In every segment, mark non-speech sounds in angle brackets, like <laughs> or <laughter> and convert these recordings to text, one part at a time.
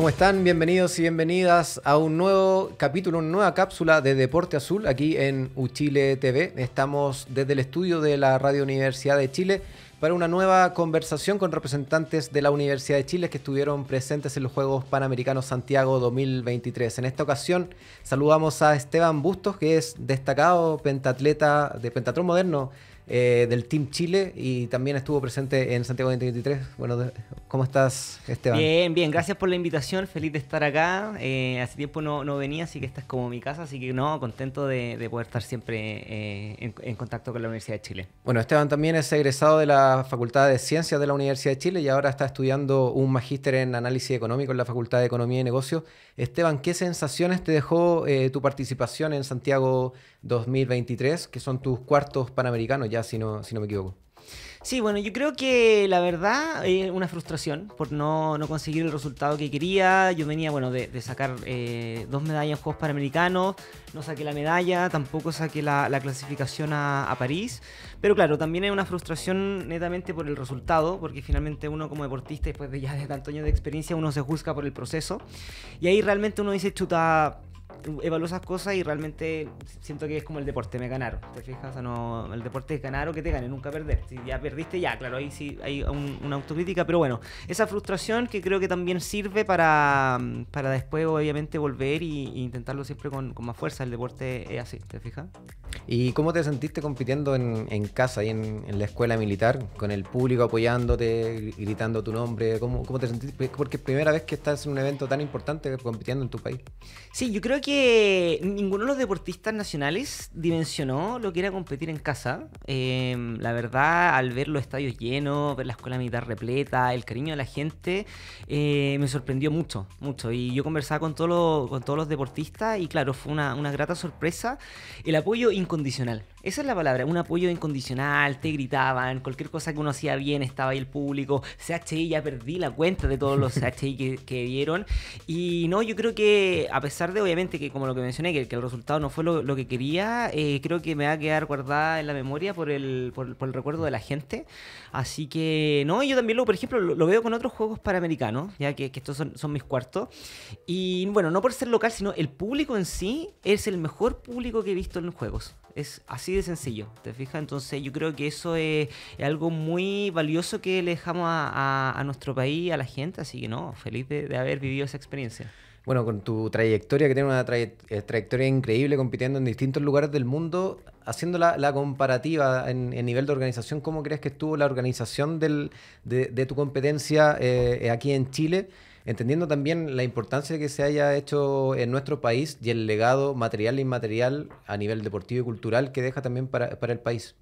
¿Cómo están? Bienvenidos y bienvenidas a un nuevo capítulo, una nueva cápsula de Deporte Azul aquí en Uchile TV. Estamos desde el estudio de la Radio Universidad de Chile para una nueva conversación con representantes de la Universidad de Chile que estuvieron presentes en los Juegos Panamericanos Santiago 2023. En esta ocasión saludamos a Esteban Bustos, que es destacado pentatleta de pentatrón moderno eh, del Team Chile y también estuvo presente en Santiago 2023. Bueno, ¿cómo estás, Esteban? Bien, bien, gracias por la invitación, feliz de estar acá. Eh, hace tiempo no, venía, así que esta es como mi casa, así que no, contento de, poder estar siempre eh, en, contacto con la Universidad de Chile. Bueno, Esteban también es egresado de la Facultad de Ciencias de la Universidad de Chile y ahora está estudiando un magíster en análisis económico en la Facultad de Economía y Negocios. Esteban, ¿qué sensaciones te dejó tu participación en Santiago 2023, que son tus cuartos panamericanos ya, si no, si no me equivoco. Sí, bueno, yo creo que la verdad es eh, una frustración por no, conseguir el resultado que quería. Yo venía, bueno, de, sacar eh, dos medallas en Juegos Panamericanos, no saqué la medalla, tampoco saqué la, clasificación a, París. Pero claro, también hay una frustración netamente por el resultado, porque finalmente uno como deportista, después de ya de tantos años de experiencia, uno se juzga por el proceso. Y ahí realmente uno dice, chuta, evalúo esas cosas y realmente siento que es como el deporte, me ganaron. ¿Te fijas? no, el deporte es ganar o que te gane, nunca perder. Si ya perdiste, ya, claro, ahí sí hay una autocrítica, pero bueno, esa frustración que creo que también sirve para, para después, obviamente, volver e intentarlo siempre con más fuerza. El deporte es así, ¿te fijas? ¿Y cómo te sentiste compitiendo en, casa y en, la escuela militar, con el público apoyándote, gritando tu nombre? ¿Cómo, ¿Cómo, te sentiste? Porque es primera vez que estás en un evento tan importante compitiendo en tu país. Sí, yo creo que ninguno de los deportistas nacionales dimensionó lo que era competir en casa. Em, la verdad, al ver los estadios llenos, ver la escuela militar repleta, el cariño de la gente, eh, me sorprendió mucho, mucho. Y yo conversaba con, todos con todos los deportistas y claro, fue una, una grata sorpresa. El apoyo esa es la palabra, un apoyo incondicional, te gritaban, cualquier cosa que uno hacía bien estaba ahí el público, CHI ya perdí la cuenta de todos los <laughs> CHI que, que vieron y no, yo creo que a pesar de obviamente que como lo que mencioné, que, el resultado no fue lo, que quería, eh, creo que me va a quedar guardada en la memoria por el, recuerdo de la gente, así que no, yo también lo, por ejemplo, lo, veo con otros juegos para americanos, ya que, estos son, son mis cuartos y bueno, no por ser local, sino el público en sí es el mejor público que he visto en los juegos. Es así de sencillo, ¿te fijas? Entonces yo creo que eso es, algo muy valioso que le dejamos a, nuestro país, a la gente, así que no, feliz de, haber vivido esa experiencia. Bueno, con tu trayectoria, que tiene una eh, trayectoria increíble compitiendo en distintos lugares del mundo, haciendo la, comparativa en, nivel de organización, ¿cómo crees que estuvo la organización de, tu competencia eh, aquí en Chile? entendiendo también la importancia que se haya hecho en nuestro país y el legado material e inmaterial a nivel deportivo y cultural que deja también para, para el país.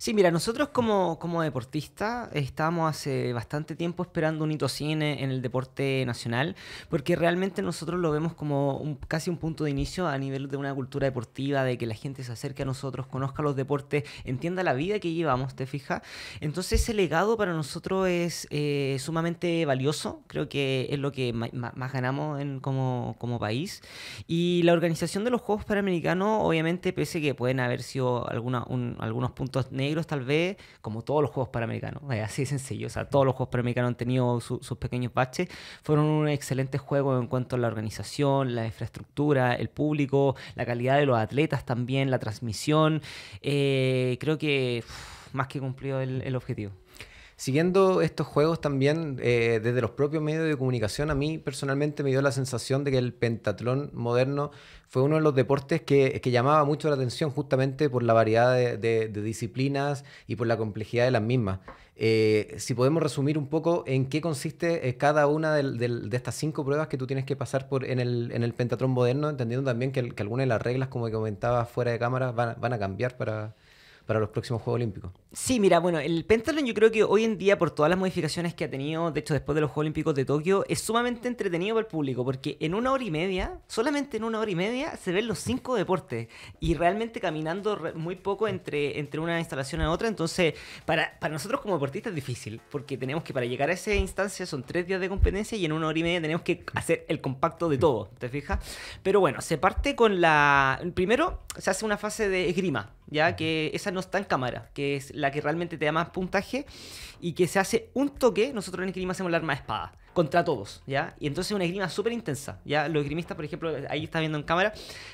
Sí, mira, nosotros como, como deportistas estábamos hace bastante tiempo esperando un hito cine en, el deporte nacional, porque realmente nosotros lo vemos como casi un punto de inicio a nivel de una cultura deportiva, de que la gente se acerque a nosotros, conozca los deportes, entienda la vida que llevamos, ¿te fijas? Entonces ese legado para nosotros es eh, sumamente valioso, creo que es lo que más ganamos en, como, como país. Y la organización de los Juegos Panamericanos, obviamente, pese que pueden haber sido alguna, algunos puntos negros, tal vez, como todos los Juegos Panamericanos, así de sencillo, o sea, todos los Juegos Panamericanos han tenido sus pequeños baches, fueron un excelente juego en cuanto a la organización, la infraestructura, el público, la calidad de los atletas también, la transmisión, eh, creo que más que cumplió el objetivo siguiendo estos juegos también eh, desde los propios medios de comunicación, a mí personalmente me dio la sensación de que el pentatlón moderno fue uno de los deportes que, llamaba mucho la atención justamente por la variedad de, disciplinas y por la complejidad de las mismas. Eh, si podemos resumir un poco en qué consiste eh, cada una de, estas cinco pruebas que tú tienes que pasar por en el, en el pentatrón moderno, entendiendo también que, algunas de las reglas, como que comentaba fuera de cámara, van a cambiar para, para los próximos Juegos Olímpicos. Sí, mira, bueno, el pentatlón yo creo que hoy en día, por todas las modificaciones que ha tenido, de hecho después de los Juegos Olímpicos de Tokio, es sumamente entretenido para el público, porque en una hora y media, solamente en una hora y media, se ven los cinco deportes, y realmente caminando muy poco entre, entre una instalación a otra, entonces para, para nosotros como deportistas es difícil, porque tenemos que para llegar a esa instancia son tres días de competencia y en una hora y media tenemos que hacer el compacto de todo, ¿te fijas? Pero bueno, se parte con la... Primero se hace una fase de esgrima, ya que esa no está en cámara, que es la que realmente te da más puntaje y que se hace un toque, nosotros en esgrima hacemos la arma de espada contra todos, ¿ya? Y entonces es una esgrima súper intensa, ¿ya? Los grimistas por ejemplo, ahí está viendo en cámara,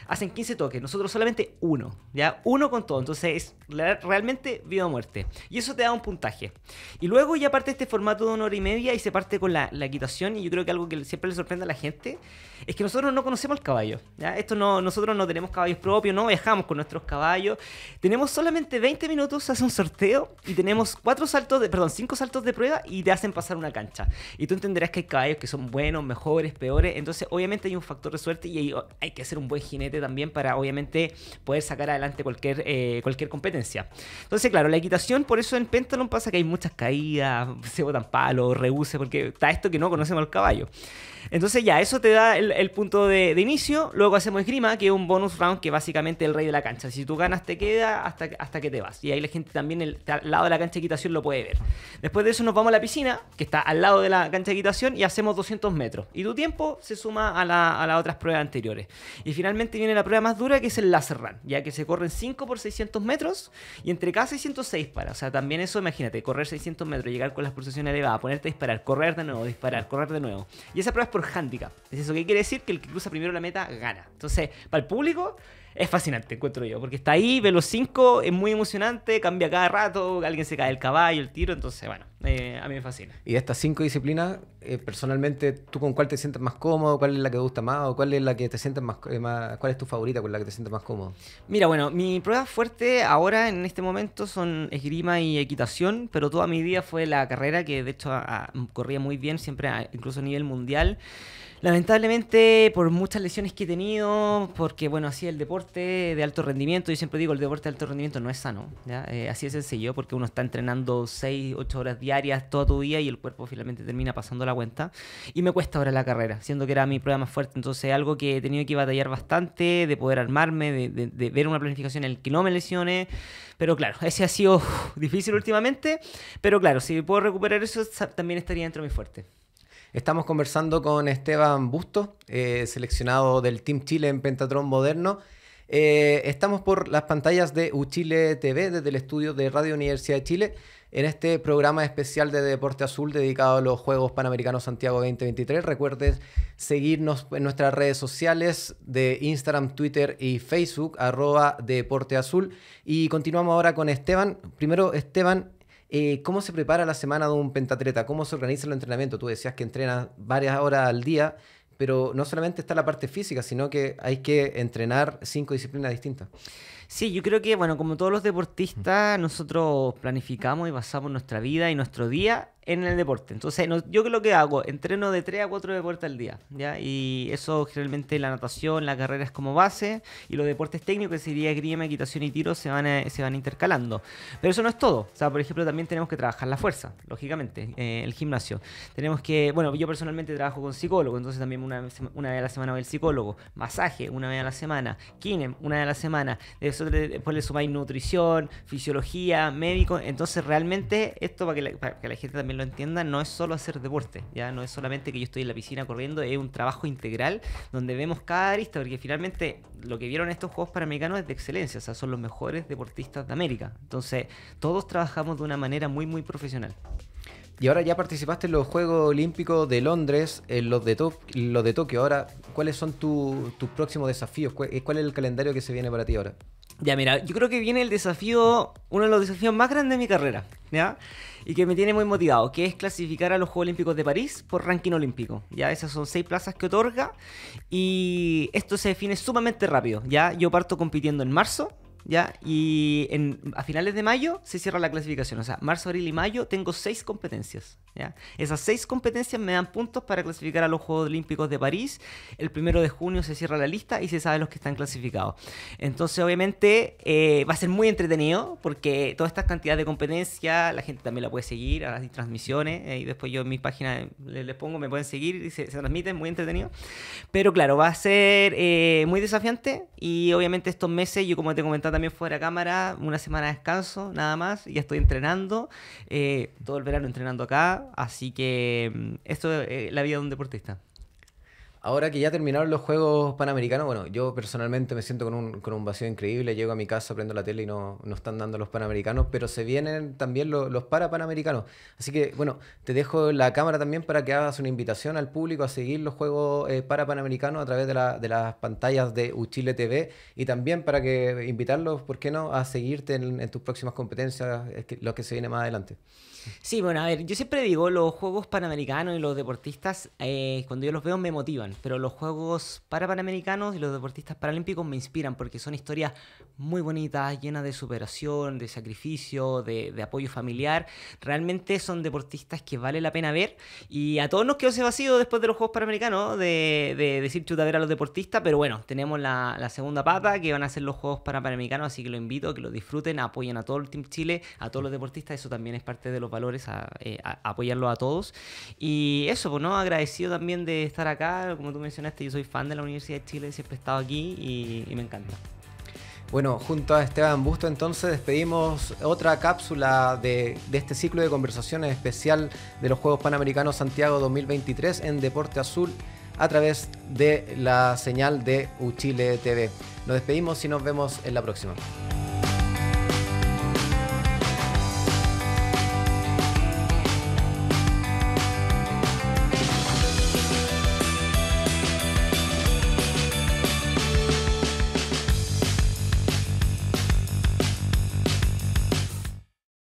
hacen 15 toques, nosotros solamente uno, ¿ya? Uno con todo, entonces es realmente vida o muerte. Y eso te da un puntaje. Y luego ya parte este formato de una hora y media y se parte con la, la equitación y yo creo que algo que siempre le sorprende a la gente es que nosotros no conocemos el caballo, ¿ya? Esto no, nosotros no tenemos caballos propios, no viajamos con nuestros caballos, tenemos solamente 20 minutos, se hace un sorteo y tenemos cuatro saltos, de, perdón, cinco saltos de prueba y te hacen pasar una cancha. Y tú entenderás que hay caballos que son buenos, mejores, peores. Entonces, obviamente hay un factor de suerte y hay, que ser un buen jinete también para, obviamente, poder sacar adelante cualquier, eh, cualquier competencia. Entonces, claro, la equitación, por eso en Pentalon pasa que hay muchas caídas, se botan palos, rebuse, porque está esto que no conocemos al caballo. Entonces, ya, eso te da el, punto de, inicio. Luego hacemos esgrima, que es un bonus round que básicamente es el rey de la cancha. Si tú ganas, te queda hasta, hasta que te vas. Y ahí la gente también, al lado de la cancha de equitación, lo puede ver. Después de eso, nos vamos a la piscina, que está al lado de la cancha de equitación y hacemos 200 metros. Y tu tiempo se suma a, la, las otras pruebas anteriores. Y finalmente viene la prueba más dura que es el laser run, ya que se corren 5 por 600 metros y entre cada 606 para. O sea, también eso, imagínate, correr 600 metros, llegar con las pulsaciones elevadas, ponerte a disparar, correr de nuevo, disparar, correr de nuevo. Y esa prueba es por handicap. ¿Es eso que quiere decir? Que el que cruza primero la meta gana. Entonces, para el público es fascinante, encuentro yo, porque está ahí, ve los cinco, es muy emocionante, cambia cada rato, alguien se cae el caballo, el tiro, entonces, bueno, eh, a mí me fascina. Y de estas cinco disciplinas, eh, personalmente, ¿tú con cuál te sientes más cómodo? ¿Cuál es la que te gusta más? ¿O cuál es la que te sientes eh, más, cuál es tu favorita con la que te sientes más cómodo? Mira, bueno, mi prueba fuerte ahora en este momento son esgrima y equitación, pero toda mi vida fue la carrera que de hecho corría muy bien, siempre incluso a nivel mundial. Lamentablemente, por muchas lesiones que he tenido, porque bueno, hacía el deporte de alto rendimiento, yo siempre digo, el deporte de alto rendimiento no es sano, ¿ya? Eh, así es sencillo, porque uno está entrenando 6, 8 horas diarias todo tu día y el cuerpo finalmente termina pasando la cuenta. Y me cuesta ahora la carrera, siendo que era mi prueba más fuerte, entonces algo que he tenido que batallar bastante, de poder armarme, de, ver una planificación en el que no me lesione, pero claro, ese ha sido difícil últimamente, pero claro, si puedo recuperar eso, también estaría dentro de mi fuerte. Estamos conversando con Esteban Busto, eh, seleccionado del Team Chile en Pentatron Moderno. Eh, estamos por las pantallas de Uchile TV desde el estudio de Radio Universidad de Chile en este programa especial de Deporte Azul dedicado a los Juegos Panamericanos Santiago 2023. Recuerden seguirnos en nuestras redes sociales de Instagram, Twitter y Facebook, arroba Deporte Azul. Y continuamos ahora con Esteban. Primero, Esteban, eh, ¿cómo se prepara la semana de un pentatleta? ¿Cómo se organiza el entrenamiento? Tú decías que entrenas varias horas al día pero no solamente está la parte física, sino que hay que entrenar cinco disciplinas distintas. Sí, yo creo que, bueno, como todos los deportistas, nosotros planificamos y basamos nuestra vida y nuestro día en el deporte. Entonces, no, yo lo que hago, entreno de 3 a 4 deportes al día, ¿ya? Y eso generalmente la natación, la carrera es como base, y los deportes técnicos, que sería grima equitación y tiro, se van, eh, se van intercalando. Pero eso no es todo. O sea, por ejemplo, también tenemos que trabajar la fuerza, lógicamente, eh, el gimnasio. Tenemos que, bueno, yo personalmente trabajo con psicólogo, entonces también una, una vez a la semana voy al psicólogo, masaje una vez a la semana, kinem una vez a la semana, después le sumáis nutrición, fisiología, médico, entonces realmente esto que la, para que la gente también lo entiendan, no es solo hacer deporte, ya no es solamente que yo estoy en la piscina corriendo, es un trabajo integral donde vemos cada arista, porque finalmente lo que vieron estos Juegos Panamericanos es de excelencia, o sea, son los mejores deportistas de América. Entonces, todos trabajamos de una manera muy, muy profesional. Y ahora ya participaste en los Juegos Olímpicos de Londres, en los de, de Tokio. Ahora, ¿cuáles son tus próximos desafíos? Eh, ¿Cuál es el calendario que se viene para ti ahora? Ya, mira, yo creo que viene el desafío, uno de los desafíos más grandes de mi carrera, ¿ya? Y que me tiene muy motivado, que es clasificar a los Juegos Olímpicos de París por ranking olímpico, ¿ya? Esas son seis plazas que otorga y esto se define sumamente rápido, ¿ya? Yo parto compitiendo en marzo, ¿ya? Y en, a finales de mayo se cierra la clasificación. O sea, marzo, abril y mayo tengo seis competencias, ¿ya? Esas seis competencias me dan puntos para clasificar a los Juegos Olímpicos de París. El primero de junio se cierra la lista y se sabe los que están clasificados. Entonces, obviamente, eh, va a ser muy entretenido porque toda esta cantidad de competencias, la gente también la puede seguir, a las transmisiones eh, y después yo en mis páginas les, pongo, me pueden seguir y se, transmiten, muy entretenido. Pero claro, va a ser eh, muy desafiante y obviamente estos meses, yo como te comentaba, también fuera cámara, una semana de descanso, nada más, ya estoy entrenando, eh, todo el verano entrenando acá, así que mm, esto es eh, la vida de un deportista ahora que ya terminaron los Juegos Panamericanos, bueno, yo personalmente me siento con un, con un vacío increíble, llego a mi casa, prendo la tele y no, no están dando los Panamericanos, pero se vienen también los, Parapanamericanos. para Así que, bueno, te dejo la cámara también para que hagas una invitación al público a seguir los Juegos eh, Parapanamericanos para a través de, las pantallas de Uchile TV y también para que invitarlos, ¿por qué no?, a seguirte en, en tus próximas competencias, los que se vienen más adelante. Sí, bueno, a ver, yo siempre digo, los Juegos Panamericanos y los deportistas, eh, cuando yo los veo me motivan, pero los Juegos Parapanamericanos Panamericanos y los deportistas paralímpicos me inspiran porque son historias muy bonitas, llenas de superación, de sacrificio, de, de apoyo familiar. Realmente son deportistas que vale la pena ver y a todos nos quedó ese vacío después de los Juegos Panamericanos de, de decir ver a los deportistas, pero bueno, tenemos la, la segunda pata que van a ser los Juegos Panamericanos, así que lo invito a que lo disfruten, apoyen a todo el Team Chile, a todos los deportistas, eso también es parte de los valores, a, eh, a todos. Y eso, pues no, agradecido también de estar acá. Como tú mencionaste, yo soy fan de la Universidad de Chile, siempre he estado aquí y, me encanta. Bueno, junto a Esteban Busto entonces despedimos otra cápsula de, de, este ciclo de conversaciones especial de los Juegos Panamericanos Santiago 2023 en Deporte Azul a través de la señal de Uchile TV. Nos despedimos y nos vemos en la próxima.